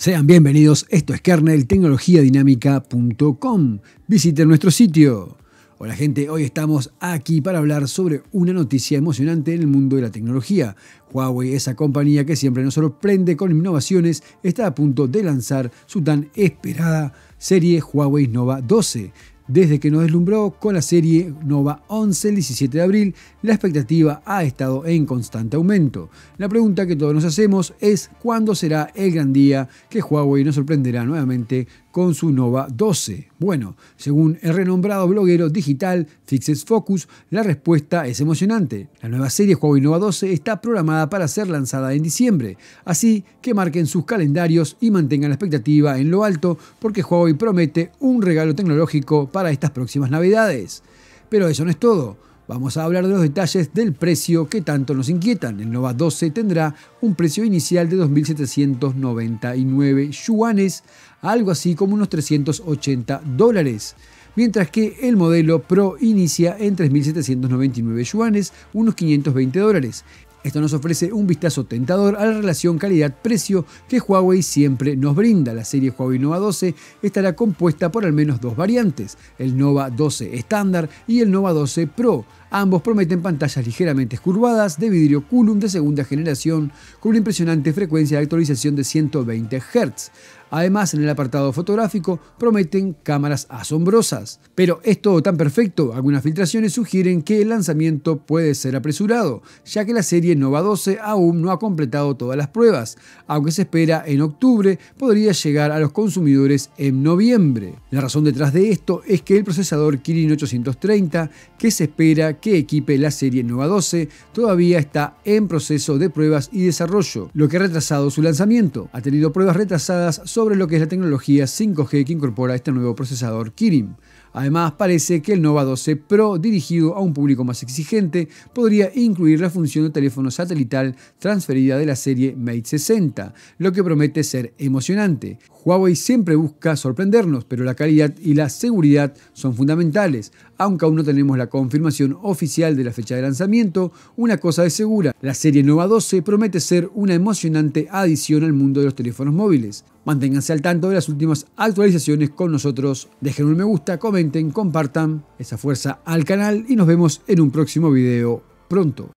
Sean bienvenidos, esto es Kernel, Visiten nuestro sitio. Hola gente, hoy estamos aquí para hablar sobre una noticia emocionante en el mundo de la tecnología. Huawei, esa compañía que siempre nos sorprende con innovaciones, está a punto de lanzar su tan esperada serie Huawei Nova 12 desde que nos deslumbró con la serie Nova 11 el 17 de abril, la expectativa ha estado en constante aumento. La pregunta que todos nos hacemos es cuándo será el gran día que Huawei nos sorprenderá nuevamente con su Nova 12. Bueno, según el renombrado bloguero digital Fixes Focus, la respuesta es emocionante. La nueva serie Huawei Nova 12 está programada para ser lanzada en diciembre, así que marquen sus calendarios y mantengan la expectativa en lo alto porque Huawei promete un regalo tecnológico para estas próximas navidades. Pero eso no es todo. Vamos a hablar de los detalles del precio que tanto nos inquietan. El Nova 12 tendrá un precio inicial de 2.799 yuanes, algo así como unos 380 dólares mientras que el modelo Pro inicia en 3.799 yuanes, unos 520 dólares, esto nos ofrece un vistazo tentador a la relación calidad-precio que Huawei siempre nos brinda. La serie Huawei Nova 12 estará compuesta por al menos dos variantes, el Nova 12 estándar y el Nova 12 Pro. Ambos prometen pantallas ligeramente curvadas de vidrio Coulomb de segunda generación con una impresionante frecuencia de actualización de 120 Hz. Además, en el apartado fotográfico prometen cámaras asombrosas. Pero es todo tan perfecto, algunas filtraciones sugieren que el lanzamiento puede ser apresurado, ya que la serie Nova 12 aún no ha completado todas las pruebas. Aunque se espera en octubre, podría llegar a los consumidores en noviembre. La razón detrás de esto es que el procesador Kirin 830, que se espera que equipe la serie Nueva 12 todavía está en proceso de pruebas y desarrollo, lo que ha retrasado su lanzamiento. Ha tenido pruebas retrasadas sobre lo que es la tecnología 5G que incorpora este nuevo procesador Kirin. Además, parece que el Nova 12 Pro, dirigido a un público más exigente, podría incluir la función de teléfono satelital transferida de la serie Mate 60, lo que promete ser emocionante. Huawei siempre busca sorprendernos, pero la calidad y la seguridad son fundamentales. Aunque aún no tenemos la confirmación oficial de la fecha de lanzamiento, una cosa es segura, la serie Nova 12 promete ser una emocionante adición al mundo de los teléfonos móviles. Manténganse al tanto de las últimas actualizaciones con nosotros. Dejen un me gusta, comenten, compartan esa fuerza al canal y nos vemos en un próximo video pronto.